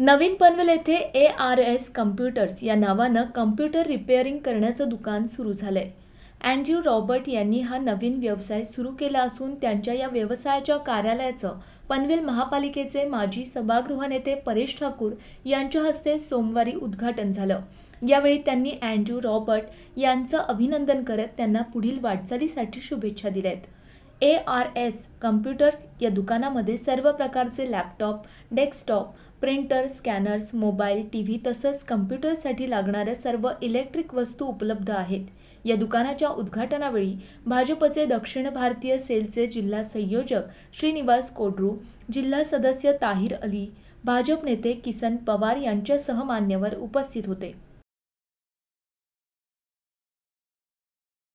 नवीन पनवेल येथे A R S computers या नावानं कम्प्युटर रिपेअरिंग करण्याचं दुकान सुरू झालं आहे अँड्र्यू रॉबर्ट यांनी हा नवीन व्यवसाय सुरू केला असून त्यांच्या या व्यवसायाच्या कार्यालयाचं पनवेल महापालिकेचे माजी सभागृह नेते परेश ठाकूर यांच्या हस्ते सोमवारी उद्घाटन झालं यावेळी त्यांनी अँड्र्यू रॉबर्ट यांचं अभिनंदन करत त्यांना पुढील वाटचालीसाठी शुभेच्छा दिल्या आहेत ए आर एस कम्प्युटर्स या दुकानामध्ये सर्व प्रकारचे laptop desktop printer scanners mobile T V तसंच कम्प्युटरसाठी लागणाऱ्या सर्व इलेक्ट्रिक वस्तू उपलब्ध आहेत या दुकानाच्या उद्घाटनावेळी भाजपचे दक्षिण भारतीय सेलचे जिल्हा संयोजक श्रीनिवास कोडरू जिल्हा सदस्य ताहिर अली भाजप नेते किसन पवार यांच्यासह मान्यवर उपस्थित होते